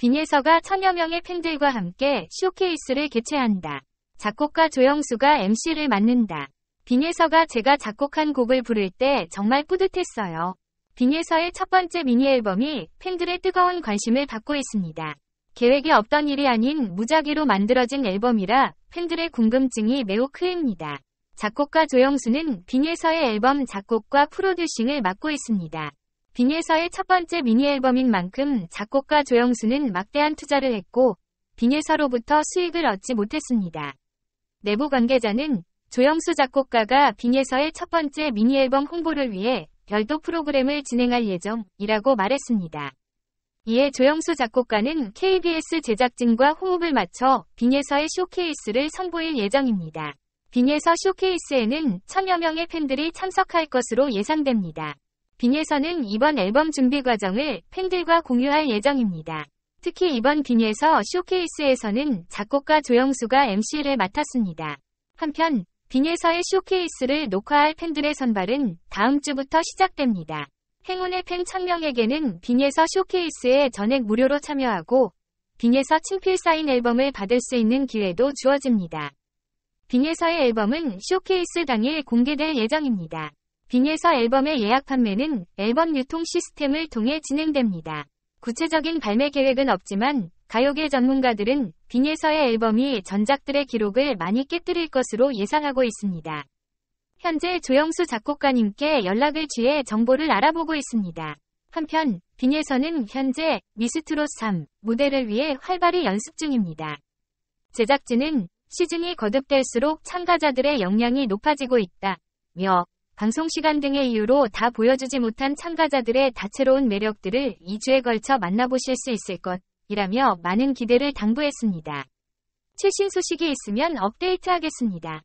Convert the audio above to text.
빈예서가 천여 명의 팬들과 함께 쇼케이스를 개최한다. 작곡가 조영수가 MC를 맡는다. 빈예서가 제가 작곡한 곡을 부를 때 정말 뿌듯했어요. 빈예서의 첫 번째 미니 앨범이 팬들의 뜨거운 관심을 받고 있습니다. 계획이 없던 일이 아닌 무작위로 만들어진 앨범이라 팬들의 궁금증이 매우 크입니다. 작곡가 조영수는 빈예서의 앨범 작곡과 프로듀싱을 맡고 있습니다. 빙예서의 첫 번째 미니앨범인 만큼 작곡가 조영수는 막대한 투자를 했고 빙예서로부터 수익을 얻지 못했습니다. 내부 관계자는 조영수 작곡가가 빙예서의 첫 번째 미니앨범 홍보를 위해 별도 프로그램을 진행할 예정이라고 말했습니다. 이에 조영수 작곡가는 KBS 제작진과 호흡을 맞춰 빙예서의 쇼케이스를 선보일 예정입니다. 빙예서 쇼케이스에는 천여 명의 팬들이 참석할 것으로 예상됩니다. 빈에서는 이번 앨범 준비 과정을 팬들과 공유할 예정입니다. 특히 이번 빈에서 쇼케이스에서는 작곡가 조영수가 MC를 맡았습니다. 한편 빈에서의 쇼케이스를 녹화할 팬들의 선발은 다음 주부터 시작됩니다. 행운의 팬 1000명에게는 빈에서 쇼케이스에 전액 무료로 참여하고 빈에서 친필 사인 앨범을 받을 수 있는 기회도 주어집니다. 빈에서의 앨범은 쇼케이스 당일 공개될 예정입니다. 빙에서 앨범의 예약 판매는 앨범 유통 시스템을 통해 진행됩니다. 구체적인 발매 계획은 없지만 가요계 전문가들은 빙에서의 앨범이 전작들의 기록을 많이 깨뜨릴 것으로 예상하고 있습니다. 현재 조영수 작곡가님께 연락을 취해 정보를 알아보고 있습니다. 한편 빙에서는 현재 미스트롯 3 무대를 위해 활발히 연습 중입니다. 제작진은 시즌이 거듭될수록 참가자들의 역량이 높아지고 있다. 며 방송 시간 등의 이유로 다 보여주지 못한 참가자들의 다채로운 매력들을 2주에 걸쳐 만나보실 수 있을 것이라며 많은 기대를 당부했습니다. 최신 소식이 있으면 업데이트하겠습니다.